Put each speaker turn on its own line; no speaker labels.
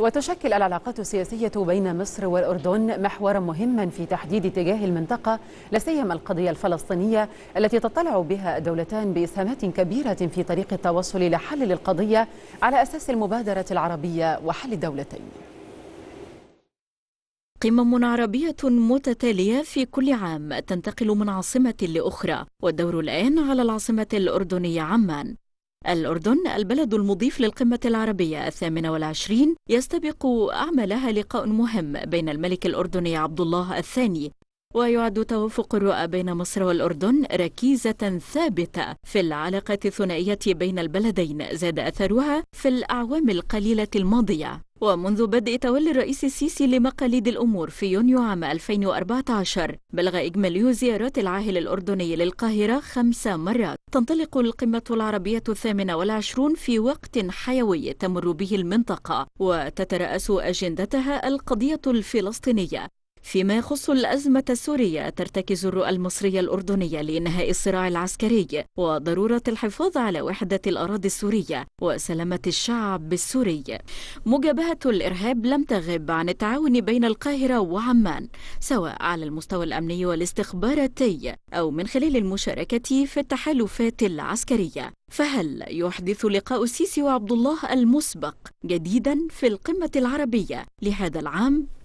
وتشكل العلاقات السياسية بين مصر والأردن محورا مهما في تحديد اتجاه المنطقة لا سيما القضية الفلسطينية التي تطلع بها الدولتان بإسهامات كبيرة في طريق التوصل إلى حل للقضية على أساس المبادرة العربية وحل الدولتين قمم عربية متتالية
في كل عام تنتقل من عاصمة لأخرى والدور الآن على العاصمة الأردنية عمان الأردن البلد المضيف للقمة العربية الثامنة والعشرين يستبق أعمالها لقاء مهم بين الملك الأردني عبد الله الثاني ويعد توافق الرؤى بين مصر والأردن ركيزة ثابتة في العلاقة الثنائية بين البلدين زاد أثرها في الأعوام القليلة الماضية ومنذ بدء تولي الرئيس السيسي لمقاليد الأمور في يونيو عام 2014 بلغ إجمالي زيارات العاهل الأردني للقاهرة خمس مرات تنطلق القمة العربية الثامنة والعشرون في وقت حيوي تمر به المنطقة وتترأس أجندتها القضية الفلسطينية فيما يخص الأزمة السورية ترتكز الرؤى المصرية الأردنية لإنهاء الصراع العسكري وضرورة الحفاظ على وحدة الأراضي السورية وسلامة الشعب السوري مجابهة الإرهاب لم تغب عن التعاون بين القاهرة وعمان سواء على المستوى الأمني والاستخباراتي أو من خلال المشاركة في التحالفات العسكرية فهل يحدث لقاء السيسي وعبد الله المسبق جديدا في القمة العربية لهذا العام